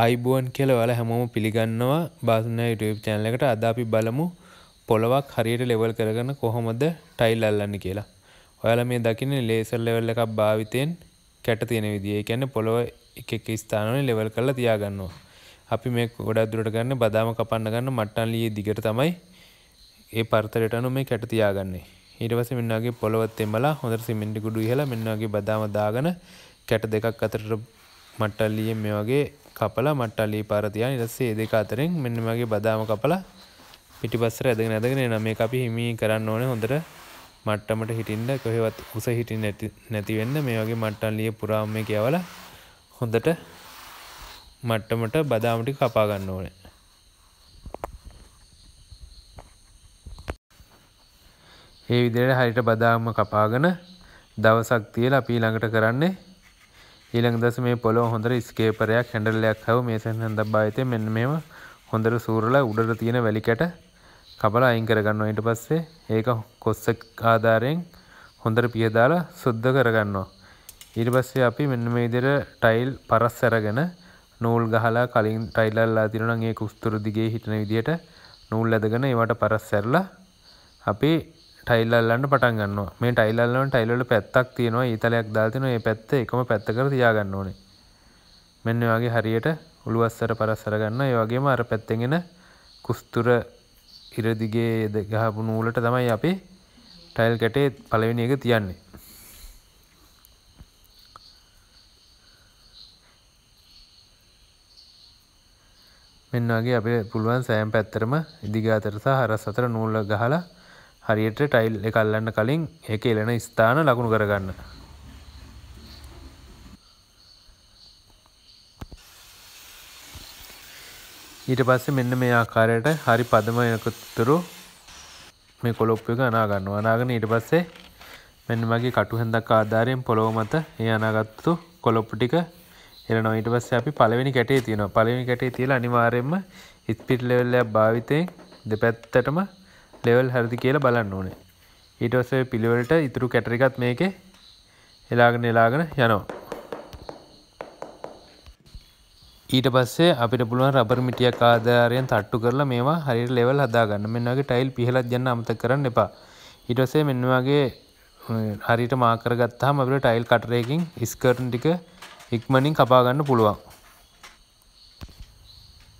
අයිබුවන් කියල වල හැමෝම පිළිගන්නවා බාසන YouTube චැනල එකට අද අපි බලමු පොළොවක් හරියට ලෙවල් කරගන්න කොහොමද ටයිල් අල්ලන්න කියලා. ඔයාලා මේ දකින්න ලේසර් ලෙවල් එකක් භාවිතයෙන් කැට තියෙන විදිය. ඒ කියන්නේ පොළොව එක එක ස්ථානවල ලෙවල් කරලා තියාගන්නවා. අපි මේ ගොඩක් දුරට ගන්න බදාම කපන්න ගන්න මට්ටම් ලීයේ දිගට තමයි ඒ පරතරයට අනුව මේ කැට තියාගන්නේ. ඊට පස්සේ මෙන්න වගේ පොළොව තෙමලා හොඳට සිමෙන්ති කුඩු ඉහලා මෙන්න වගේ බදාම දාගෙන කැට දෙකක් අතරට මට්ටම් ලීයේ මේ වගේ කපලා මට්ටල්ලි පාර තියාගෙන ඊට පස්සේ මේ දෙක අතරින් මෙන්න මගේ බදාම කපලා පිටිපස්සට ඇදගෙන ඇදගෙන එනවා මේක අපි හිමි කරන්න ඕනේ හොඳට මට්ටමට හිටින්න කොහෙවත් උස හිටින්නේ නැති වෙන්න මේ වගේ මට්ටල්ලිය පුරාම මේ කියවලා හොඳට මට්ටමට බදාම ටික කපා ගන්න ඕනේ ඒ විදිහට හරියට බදාම කපාගෙන දවසක් තියලා අපි ළඟට කරන්නේ ඊළඟ දස මේ පොළොව හොඳට ස්කේපරයක් හැඩල්ලයක් හව මේ සැහන් දබා ඇතේ මෙන්න මෙම හොඳට සූරලා උඩට තියෙන වැලිකට කබල අයින් කරගන්නවා ඊට පස්සේ ඒක කොස්සක් ආධාරයෙන් හොඳට පියදාලා සුද්ධ කරගන්නවා ඊට පස්සේ අපි මෙන්න මේ විදිහට ටයිල් පරස් අරගෙන නූල් ගහලා කලින් ටයිල් අල්ලලා තිනුනම් ඒ කුස්තුරු දිගේ හිටන විදිහට නූල් ඇදගෙන ඒවට පරස් ඇරලා අපි ටයිල්ලල්ලන්න පටන් ගන්නවා මේ ටයිල්ලන්න ටයිල්වල පැත්තක් තියෙනවා ඊතලයක් දාතින ඒ පැත්ත එකම පැත්තකර තියාගන්න ඕනේ මෙන්න වගේ හරියට උළුවස්සර පරස්සර ගන්න ඒ වගේම අර පැත්තෙගෙන කුස්තුර ඉරදිගේ ගහපු නූලට තමයි අපි ටයිල් කැටේ පළවෙනි එක තියන්නේ මෙන්න වගේ අපිට පුළුවන් සෑම් පැත්තරම ඉදිගාතර සහ හරස් අතර නූල ගහලා හරියට ටයිල් එකල්ලන්න කලින් ඒක එලෙන ස්ථාන ලකුණු කරගන්න ඊට පස්සේ මෙන්න මේ ආකාරයට හරි පදම එකතුරු මේ කොලොප්පු එක අනා ගන්නවා අනාගෙන ඊට පස්සේ මෙන්න මගේ කටු හැන්දක් ආධාරයෙන් පොළොව මත ඒ අනාගත්තු කොලොප්පු ටික එලනවා ඊට පස්සේ අපි පළවෙනි කැටේ තියෙනවා පළවෙනි කැටේ තියලා අනිවාර්යයෙන්ම ඉස්පිට් ලෙවල් එකක් භාවිතයෙන් දෙපැත්තටම ලෙවල් හරිදි කියලා බලන්න ඕනේ ඊට ඔස්සේ පිළිවෙලට ඉතුරු කැටරිකත් මේකේ එලාගෙන එලාගෙන යනවා ඊට පස්සේ අපිට පුළුවන් රබර් මිටියක් ආධාරයෙන් තට්ටු කරලා මේවා හරියට ලෙවල් හදාගන්න මෙන්න වගේ ටයිල් පිහලත් යන්න අමතක කරන්න එපා ඊට ඔස්සේ මෙන්න වගේ හරියට මාකරගත්තාම අපිට ටයිල් කටරයකින් ස්කර්න් ටික ඉක්මනින් කපාගන්න පුළුවන්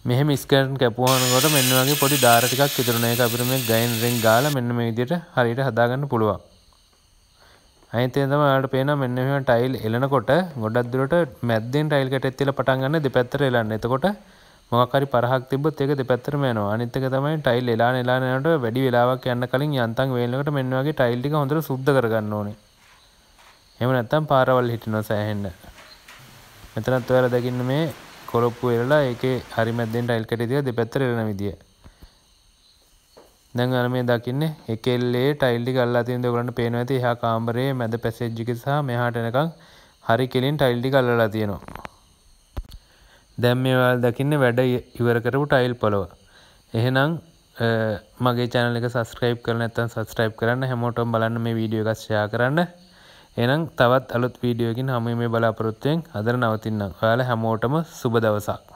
මෙහෙම ස්කෑන් කැපුවනකොට මෙන්න වගේ පොඩි දාර ටිකක් ඉතුරුන එක අපිට මේ ගයින් රින් ගාලා මෙන්න මේ විදිහට හරියට හදාගන්න පුළුවන්. අනිත් එක තමයි ඔයාලට පේනවා මෙන්න මෙහෙම ටයිල් එලනකොට ගොඩක් දුරට මැද්දෙන් ටයිල් කැටයක් තියලා පටන් ගන්න දෙපැත්තට එලන්න. එතකොට මොකක් හරි පරහක් තිබ්බොත් ඒක දෙපැත්තටම යනවා. අනිත් එක තමයි ටයිල් එලාන එලාන යනකොට වැඩි වෙලාවක් යන්න කලින් යන්තම් වේලනකට මෙන්න වගේ ටයිල් ටික හොඳට සුද්ධ කරගන්න ඕනේ. එහෙම නැත්නම් පාරවල් හිටිනවා සෑහෙන්න. මෙතනත් ඔයාලා දකින්න මේ කොරොප්පු වෙලා ඒකේ හරි මැද්දෙන් ටයිල් කැටි ටික දෙපැත්තට එළන විදිය. දැන් අර මේ දකින්නේ එකෙල්ලේ ටයිල් ටික අල්ලලා තියෙන දේ ඔයගලන්ට පේනවා ඇති එහා කාමරයේ මැද පැසේජ් එකේ සහ මෙහාට එනකන් හරි කෙලින් ටයිල් ටික අල්ලලා තියෙනවා. දැන් මේ ඔයාලා දකින්නේ වැඩ ඉවර කරපු ටයිල් පොළව. එහෙනම් මගේ channel එක subscribe කරලා නැත්නම් subscribe කරන්න හැමෝටම බලන්න මේ වීඩියෝ එක share කරන්න. එහෙනම් තවත් අලුත් වීඩියෝ එකකින් හමු වෙමේ බලාපොරොත්තුෙන් අදර නවතින්නම්. ඔයාලා හැමෝටම සුබ දවසක්.